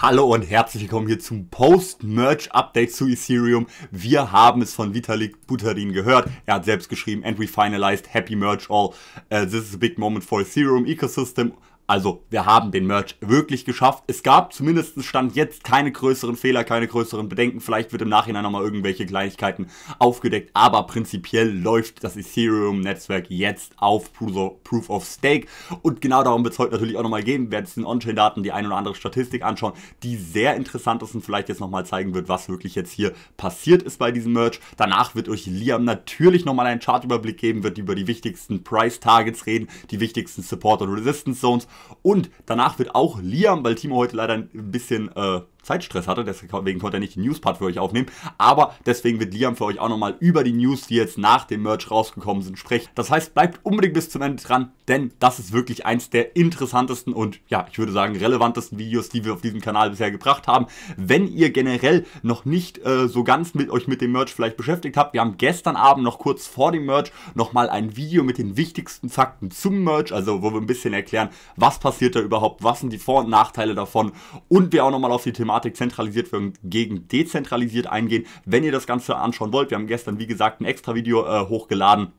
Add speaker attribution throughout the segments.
Speaker 1: Hallo und herzlich willkommen hier zum post merch update zu Ethereum. Wir haben es von Vitalik Buterin gehört. Er hat selbst geschrieben, and we finalized happy merge all. Uh, this is a big moment for Ethereum ecosystem. Also wir haben den Merch wirklich geschafft. Es gab zumindest Stand jetzt keine größeren Fehler, keine größeren Bedenken. Vielleicht wird im Nachhinein nochmal irgendwelche Kleinigkeiten aufgedeckt. Aber prinzipiell läuft das Ethereum-Netzwerk jetzt auf Proof of Stake. Und genau darum wird es heute natürlich auch nochmal gehen. Wir werden es den On-Chain-Daten die ein oder andere Statistik anschauen, die sehr interessant ist und vielleicht jetzt nochmal zeigen wird, was wirklich jetzt hier passiert ist bei diesem Merch. Danach wird euch Liam natürlich nochmal einen Chartüberblick geben, wird über die wichtigsten Price-Targets reden, die wichtigsten Support- und Resistance-Zones und danach wird auch Liam, weil Timo heute leider ein bisschen äh, Zeitstress hatte, deswegen konnte er nicht den News-Part für euch aufnehmen. Aber deswegen wird Liam für euch auch nochmal über die News, die jetzt nach dem Merch rausgekommen sind, sprechen. Das heißt, bleibt unbedingt bis zum Ende dran, denn das ist wirklich eins der interessantesten und ja, ich würde sagen relevantesten Videos, die wir auf diesem Kanal bisher gebracht haben. Wenn ihr generell noch nicht äh, so ganz mit euch mit dem Merch vielleicht beschäftigt habt, wir haben gestern Abend noch kurz vor dem Merch nochmal ein Video mit den wichtigsten Fakten zum Merch, also wo wir ein bisschen erklären, was passiert da überhaupt, was sind die Vor- und Nachteile davon und wir auch nochmal auf die Thematik Thematik zentralisiert gegen dezentralisiert eingehen, wenn ihr das Ganze anschauen wollt. Wir haben gestern, wie gesagt, ein extra Video äh, hochgeladen.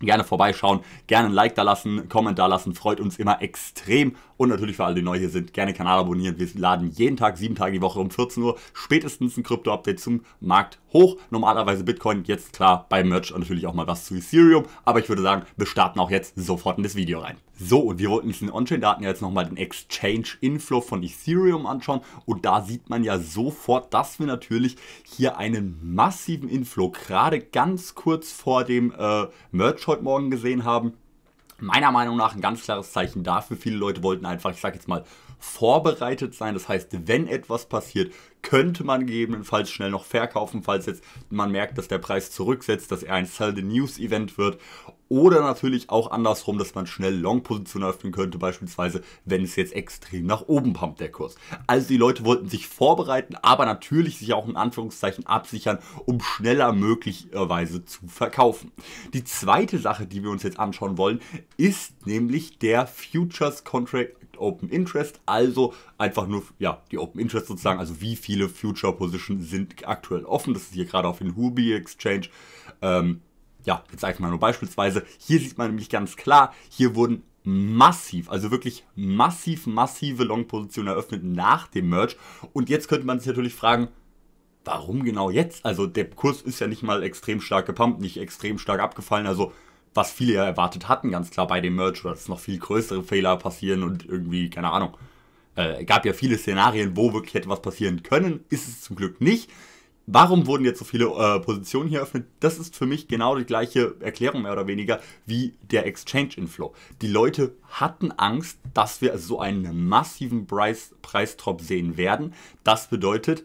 Speaker 1: Gerne vorbeischauen, gerne ein Like da lassen, einen Comment da lassen, freut uns immer extrem. Und natürlich für alle, die neu hier sind, gerne Kanal abonnieren. Wir laden jeden Tag, sieben Tage die Woche um 14 Uhr spätestens ein Krypto-Update zum Markt hoch. Normalerweise Bitcoin, jetzt klar bei Merch und natürlich auch mal was zu Ethereum. Aber ich würde sagen, wir starten auch jetzt sofort in das Video rein. So, und wir wollten uns in On-Chain-Daten ja jetzt nochmal den Exchange-Inflow von Ethereum anschauen. Und da sieht man ja sofort, dass wir natürlich hier einen massiven Inflow, gerade ganz kurz vor dem äh, Merge heute Morgen gesehen haben. Meiner Meinung nach ein ganz klares Zeichen dafür. Viele Leute wollten einfach, ich sag jetzt mal, vorbereitet sein. Das heißt, wenn etwas passiert, könnte man gegebenenfalls schnell noch verkaufen, falls jetzt man merkt, dass der Preis zurücksetzt, dass er ein Sell the News Event wird. Oder natürlich auch andersrum, dass man schnell long positionen öffnen könnte, beispielsweise, wenn es jetzt extrem nach oben pumpt, der Kurs. Also die Leute wollten sich vorbereiten, aber natürlich sich auch in Anführungszeichen absichern, um schneller möglicherweise zu verkaufen. Die zweite Sache, die wir uns jetzt anschauen wollen, ist nämlich der Futures Contract Open Interest, also einfach nur, ja, die Open Interest sozusagen, also wie viele Future Position sind aktuell offen. Das ist hier gerade auf den Hubi Exchange. Ähm, ja, jetzt zeige ich mal nur beispielsweise. Hier sieht man nämlich ganz klar, hier wurden massiv, also wirklich massiv, massive Long-Positionen eröffnet nach dem Merge. Und jetzt könnte man sich natürlich fragen, warum genau jetzt? Also der Kurs ist ja nicht mal extrem stark gepumpt, nicht extrem stark abgefallen. Also was viele ja erwartet hatten, ganz klar bei dem Merch, dass noch viel größere Fehler passieren und irgendwie, keine Ahnung. Äh, gab ja viele Szenarien, wo wirklich hätte was passieren können, ist es zum Glück nicht. Warum wurden jetzt so viele äh, Positionen hier eröffnet? Das ist für mich genau die gleiche Erklärung mehr oder weniger wie der Exchange-Inflow. Die Leute hatten Angst, dass wir so einen massiven Preis, Preisdrop sehen werden. Das bedeutet,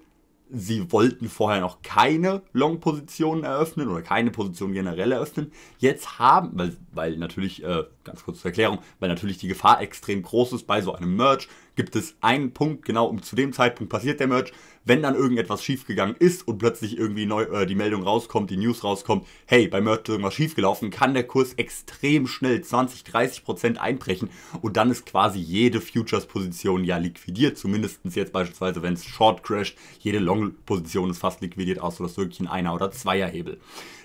Speaker 1: sie wollten vorher noch keine Long-Positionen eröffnen oder keine Position generell eröffnen. Jetzt haben, weil, weil natürlich äh, ganz kurz zur Erklärung, weil natürlich die Gefahr extrem groß ist bei so einem Merch, gibt es einen Punkt, genau um zu dem Zeitpunkt passiert der Merch, wenn dann irgendetwas schiefgegangen ist und plötzlich irgendwie neu, äh, die Meldung rauskommt, die News rauskommt, hey, bei Merch ist irgendwas schiefgelaufen, kann der Kurs extrem schnell 20, 30 Prozent einbrechen und dann ist quasi jede Futures-Position ja liquidiert, zumindest jetzt beispielsweise, wenn es Short crasht, jede Long-Position ist fast liquidiert, außer dass wirklich ein Einer- oder Zweierhebel.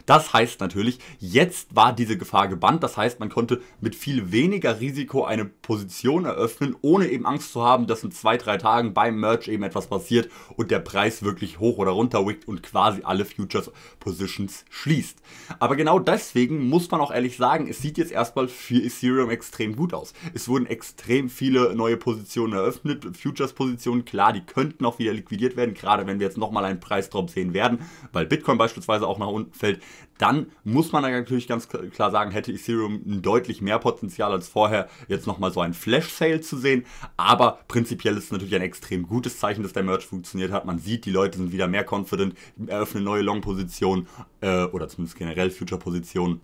Speaker 1: Das heißt natürlich, jetzt war diese Gefahr gebannt. Das heißt, man konnte mit viel weniger Risiko eine Position eröffnen, ohne eben Angst zu haben, dass in zwei, drei Tagen beim Merch eben etwas passiert und der Preis wirklich hoch oder runter wickt und quasi alle Futures Positions schließt. Aber genau deswegen muss man auch ehrlich sagen, es sieht jetzt erstmal für Ethereum extrem gut aus. Es wurden extrem viele neue Positionen eröffnet, Futures Positionen, klar, die könnten auch wieder liquidiert werden, gerade wenn wir jetzt nochmal einen Preisdrop sehen werden, weil Bitcoin beispielsweise auch nach unten fällt dann muss man natürlich ganz klar sagen, hätte Ethereum deutlich mehr Potenzial als vorher, jetzt nochmal so ein Flash-Sale zu sehen. Aber prinzipiell ist es natürlich ein extrem gutes Zeichen, dass der Merch funktioniert hat. Man sieht, die Leute sind wieder mehr confident, eröffnen neue Long-Positionen äh, oder zumindest generell Future-Positionen.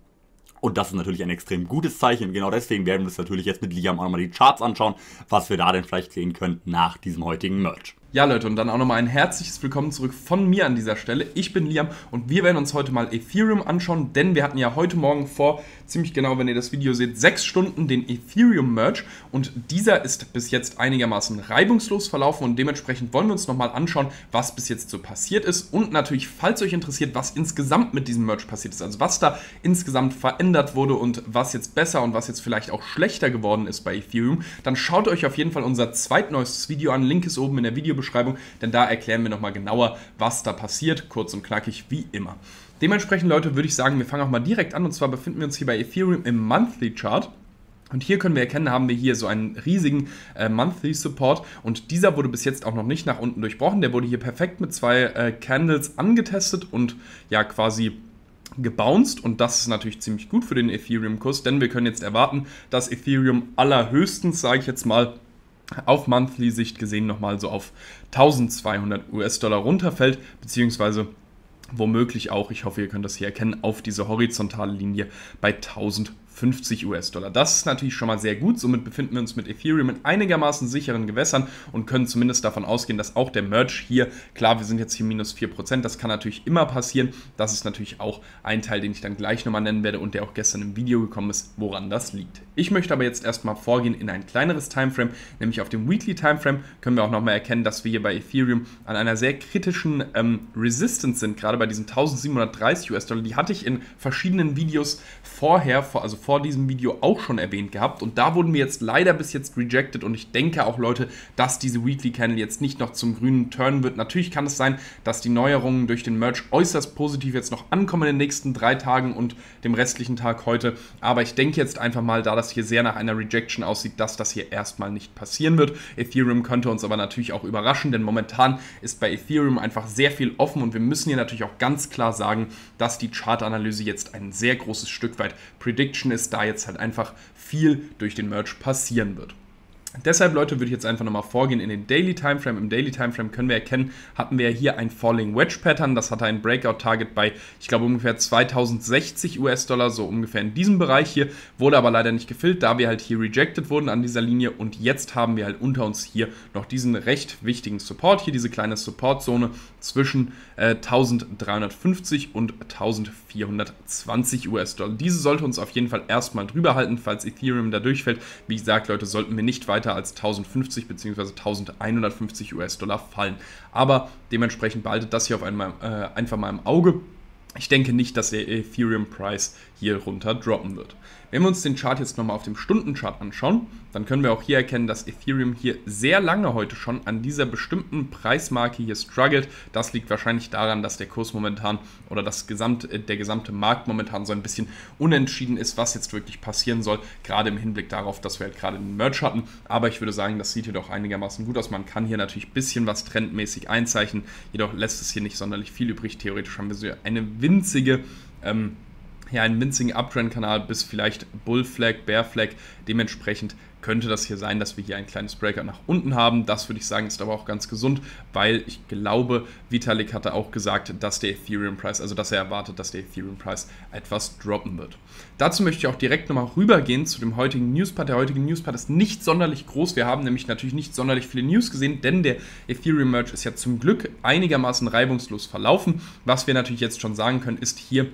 Speaker 1: Und das ist natürlich ein extrem gutes Zeichen. Genau deswegen werden wir uns
Speaker 2: natürlich jetzt mit Liam auch nochmal die Charts anschauen, was wir da denn vielleicht sehen können nach diesem heutigen Merch. Ja, Leute, und dann auch nochmal ein herzliches Willkommen zurück von mir an dieser Stelle. Ich bin Liam und wir werden uns heute mal Ethereum anschauen, denn wir hatten ja heute Morgen vor, ziemlich genau, wenn ihr das Video seht, sechs Stunden den Ethereum-Merge und dieser ist bis jetzt einigermaßen reibungslos verlaufen und dementsprechend wollen wir uns nochmal anschauen, was bis jetzt so passiert ist und natürlich, falls euch interessiert, was insgesamt mit diesem Merge passiert ist, also was da insgesamt verändert verändert wurde und was jetzt besser und was jetzt vielleicht auch schlechter geworden ist bei Ethereum, dann schaut euch auf jeden Fall unser zweitneuestes Video an. Link ist oben in der Videobeschreibung, denn da erklären wir nochmal genauer, was da passiert. Kurz und knackig wie immer. Dementsprechend, Leute, würde ich sagen, wir fangen auch mal direkt an. Und zwar befinden wir uns hier bei Ethereum im Monthly Chart. Und hier können wir erkennen, haben wir hier so einen riesigen äh, Monthly Support und dieser wurde bis jetzt auch noch nicht nach unten durchbrochen. Der wurde hier perfekt mit zwei äh, Candles angetestet und ja quasi gebounced und das ist natürlich ziemlich gut für den Ethereum-Kurs, denn wir können jetzt erwarten, dass Ethereum allerhöchstens, sage ich jetzt mal, auf Monthly-Sicht gesehen nochmal so auf 1200 US-Dollar runterfällt, beziehungsweise womöglich auch, ich hoffe, ihr könnt das hier erkennen, auf diese horizontale Linie bei 1000 US-Dollar. 50 US-Dollar. Das ist natürlich schon mal sehr gut. Somit befinden wir uns mit Ethereum in einigermaßen sicheren Gewässern und können zumindest davon ausgehen, dass auch der Merch hier, klar, wir sind jetzt hier minus 4%, das kann natürlich immer passieren. Das ist natürlich auch ein Teil, den ich dann gleich nochmal nennen werde und der auch gestern im Video gekommen ist, woran das liegt. Ich möchte aber jetzt erstmal vorgehen in ein kleineres Timeframe, nämlich auf dem Weekly Timeframe können wir auch nochmal erkennen, dass wir hier bei Ethereum an einer sehr kritischen ähm, Resistance sind, gerade bei diesen 1730 US-Dollar. Die hatte ich in verschiedenen Videos vorher, also vor vor diesem Video auch schon erwähnt gehabt und da wurden wir jetzt leider bis jetzt rejected und ich denke auch Leute, dass diese Weekly Candle jetzt nicht noch zum grünen Turn wird. Natürlich kann es sein, dass die Neuerungen durch den Merch äußerst positiv jetzt noch ankommen in den nächsten drei Tagen und dem restlichen Tag heute, aber ich denke jetzt einfach mal, da das hier sehr nach einer Rejection aussieht, dass das hier erstmal nicht passieren wird. Ethereum könnte uns aber natürlich auch überraschen, denn momentan ist bei Ethereum einfach sehr viel offen und wir müssen hier natürlich auch ganz klar sagen, dass die Chartanalyse jetzt ein sehr großes Stück weit Prediction ist, da jetzt halt einfach viel durch den Merch passieren wird. Deshalb, Leute, würde ich jetzt einfach nochmal vorgehen in den Daily Timeframe. Im Daily Timeframe können wir erkennen, hatten wir hier ein Falling Wedge Pattern. Das hatte ein Breakout Target bei, ich glaube, ungefähr 2060 US-Dollar, so ungefähr in diesem Bereich hier. Wurde aber leider nicht gefüllt, da wir halt hier rejected wurden an dieser Linie. Und jetzt haben wir halt unter uns hier noch diesen recht wichtigen Support. Hier diese kleine Supportzone zwischen äh, 1350 und 1420 US-Dollar. Diese sollte uns auf jeden Fall erstmal drüber halten, falls Ethereum da durchfällt. Wie gesagt, Leute, sollten wir nicht weiter weiter als 1050 bzw. 1150 US-Dollar fallen. Aber dementsprechend behaltet das hier auf einmal, äh, einfach mal im Auge. Ich denke nicht, dass der Ethereum-Preis hier runter droppen wird. Wenn wir uns den Chart jetzt nochmal auf dem Stundenchart anschauen, dann können wir auch hier erkennen, dass Ethereum hier sehr lange heute schon an dieser bestimmten Preismarke hier struggelt. Das liegt wahrscheinlich daran, dass der Kurs momentan oder das gesamte, äh, der gesamte Markt momentan so ein bisschen unentschieden ist, was jetzt wirklich passieren soll, gerade im Hinblick darauf, dass wir halt gerade den Merch hatten. Aber ich würde sagen, das sieht hier doch einigermaßen gut aus. Man kann hier natürlich ein bisschen was trendmäßig einzeichnen, jedoch lässt es hier nicht sonderlich viel übrig. Theoretisch haben wir so eine winzige ähm, ja, einen winzigen Uptrend-Kanal bis vielleicht Bullflag, Bearflag. Dementsprechend könnte das hier sein, dass wir hier ein kleines Breakout nach unten haben. Das würde ich sagen, ist aber auch ganz gesund, weil ich glaube, Vitalik hatte auch gesagt, dass der Ethereum preis also dass er erwartet, dass der Ethereum preis etwas droppen wird. Dazu möchte ich auch direkt nochmal rübergehen zu dem heutigen Newspart. Der heutige Newspart ist nicht sonderlich groß. Wir haben nämlich natürlich nicht sonderlich viele News gesehen, denn der Ethereum Merge ist ja zum Glück einigermaßen reibungslos verlaufen. Was wir natürlich jetzt schon sagen können, ist hier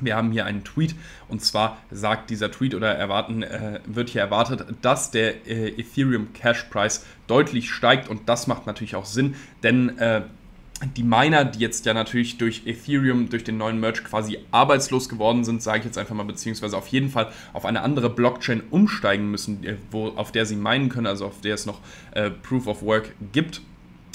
Speaker 2: wir haben hier einen Tweet und zwar sagt dieser Tweet oder erwarten, äh, wird hier erwartet, dass der äh, Ethereum Cash Price deutlich steigt und das macht natürlich auch Sinn, denn äh, die Miner, die jetzt ja natürlich durch Ethereum, durch den neuen Merch quasi arbeitslos geworden sind, sage ich jetzt einfach mal, beziehungsweise auf jeden Fall auf eine andere Blockchain umsteigen müssen, äh, wo, auf der sie meinen können, also auf der es noch äh, Proof of Work gibt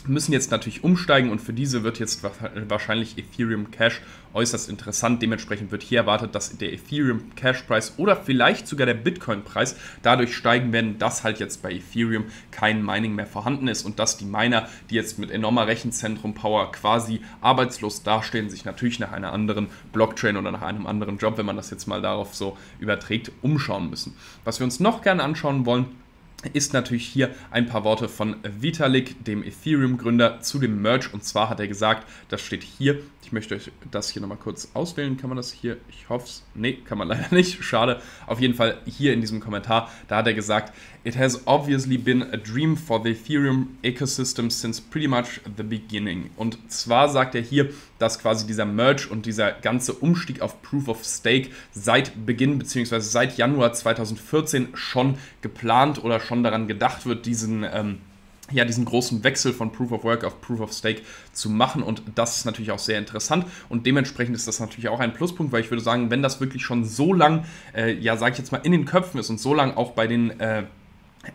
Speaker 2: müssen jetzt natürlich umsteigen und für diese wird jetzt wahrscheinlich Ethereum Cash äußerst interessant. Dementsprechend wird hier erwartet, dass der Ethereum Cash Preis oder vielleicht sogar der Bitcoin Preis dadurch steigen werden, dass halt jetzt bei Ethereum kein Mining mehr vorhanden ist und dass die Miner, die jetzt mit enormer Rechenzentrum Power quasi arbeitslos dastehen, sich natürlich nach einer anderen Blockchain oder nach einem anderen Job, wenn man das jetzt mal darauf so überträgt, umschauen müssen. Was wir uns noch gerne anschauen wollen, ist natürlich hier ein paar Worte von Vitalik, dem Ethereum-Gründer, zu dem Merch. Und zwar hat er gesagt, das steht hier ich möchte euch das hier nochmal kurz auswählen. Kann man das hier? Ich hoffe es. Nee, kann man leider nicht. Schade. Auf jeden Fall hier in diesem Kommentar, da hat er gesagt, It has obviously been a dream for the Ethereum ecosystem since pretty much the beginning. Und zwar sagt er hier, dass quasi dieser Merge und dieser ganze Umstieg auf Proof of Stake seit Beginn bzw. seit Januar 2014 schon geplant oder schon daran gedacht wird, diesen... Ähm, ja, diesen großen Wechsel von Proof of Work auf Proof of Stake zu machen. Und das ist natürlich auch sehr interessant. Und dementsprechend ist das natürlich auch ein Pluspunkt, weil ich würde sagen, wenn das wirklich schon so lang, äh, ja, sage ich jetzt mal, in den Köpfen ist und so lang auch bei den äh,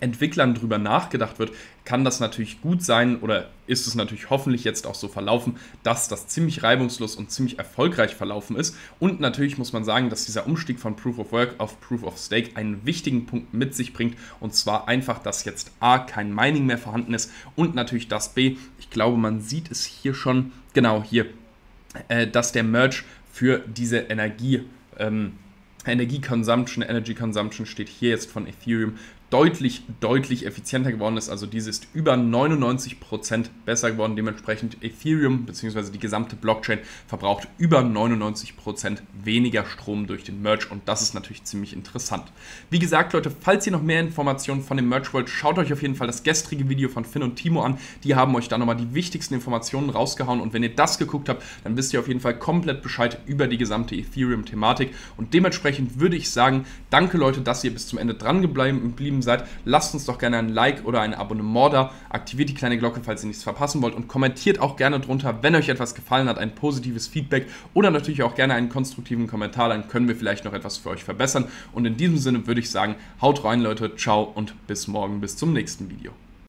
Speaker 2: Entwicklern darüber nachgedacht wird, kann das natürlich gut sein oder ist es natürlich hoffentlich jetzt auch so verlaufen, dass das ziemlich reibungslos und ziemlich erfolgreich verlaufen ist. Und natürlich muss man sagen, dass dieser Umstieg von Proof of Work auf Proof of Stake einen wichtigen Punkt mit sich bringt. Und zwar einfach, dass jetzt A, kein Mining mehr vorhanden ist und natürlich das B, ich glaube, man sieht es hier schon, genau hier, äh, dass der Merge für diese Energie. Ähm, Energie Consumption, Energy Consumption steht hier jetzt von Ethereum deutlich, deutlich effizienter geworden ist. Also diese ist über 99% Prozent besser geworden. Dementsprechend Ethereum bzw. die gesamte Blockchain verbraucht über 99% Prozent weniger Strom durch den Merch. und das ist natürlich ziemlich interessant. Wie gesagt, Leute, falls ihr noch mehr Informationen von dem Merch wollt, schaut euch auf jeden Fall das gestrige Video von Finn und Timo an. Die haben euch da nochmal die wichtigsten Informationen rausgehauen und wenn ihr das geguckt habt, dann wisst ihr auf jeden Fall komplett Bescheid über die gesamte Ethereum-Thematik und dementsprechend würde ich sagen, danke Leute, dass ihr bis zum Ende dran geblieben seid seid, lasst uns doch gerne ein Like oder ein Abonnement da, aktiviert die kleine Glocke, falls ihr nichts verpassen wollt und kommentiert auch gerne drunter, wenn euch etwas gefallen hat, ein positives Feedback oder natürlich auch gerne einen konstruktiven Kommentar, dann können wir vielleicht noch etwas für euch verbessern. Und in diesem Sinne würde ich sagen, haut rein Leute, ciao und bis morgen, bis zum nächsten Video.